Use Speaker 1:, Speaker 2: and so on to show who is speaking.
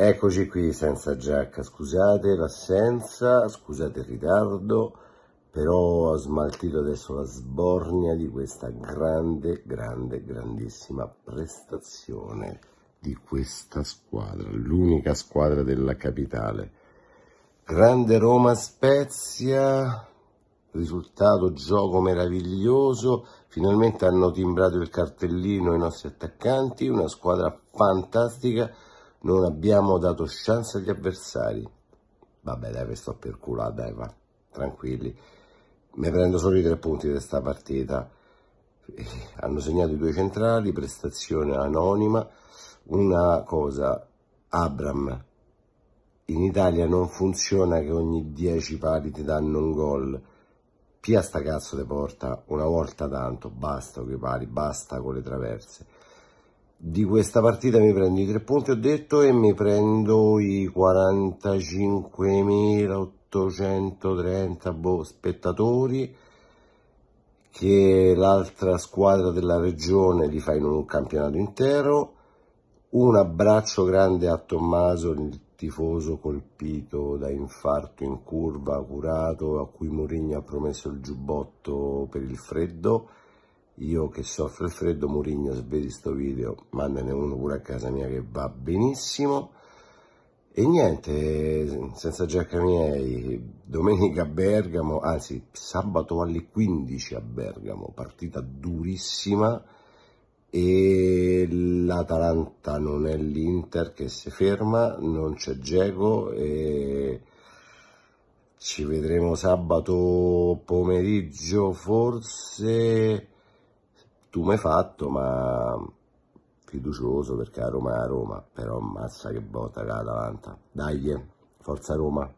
Speaker 1: Eccoci qui senza giacca, scusate l'assenza, scusate il ritardo, però ho smaltito adesso la sbornia di questa grande, grande, grandissima prestazione di questa squadra, l'unica squadra della capitale. Grande Roma Spezia, risultato gioco meraviglioso, finalmente hanno timbrato il cartellino i nostri attaccanti, una squadra fantastica non abbiamo dato chance agli avversari. Vabbè, dai, sto per culo, dai, va, tranquilli. Mi prendo solo i tre punti di questa partita. Eh, hanno segnato i due centrali, prestazione anonima. Una cosa, Abram, in Italia non funziona che ogni 10 pari ti danno un gol. Pia sta cazzo le porta una volta tanto, basta con i pari, basta con le traverse di questa partita mi prendo i tre punti ho detto e mi prendo i 45.830 boh, spettatori che l'altra squadra della regione li fa in un campionato intero un abbraccio grande a Tommaso il tifoso colpito da infarto in curva curato a cui Mourinho ha promesso il giubbotto per il freddo io che soffro il freddo, Murigno svedi sto video, mandane uno pure a casa mia che va benissimo. E niente, senza giacca miei, domenica a Bergamo, anzi sabato alle 15 a Bergamo, partita durissima e l'Atalanta non è l'Inter che si ferma, non c'è Geco e ci vedremo sabato pomeriggio forse tu mi hai fatto, ma fiducioso perché a Roma è a Roma, però massa che botta che ha davanti. Dai, eh, forza Roma!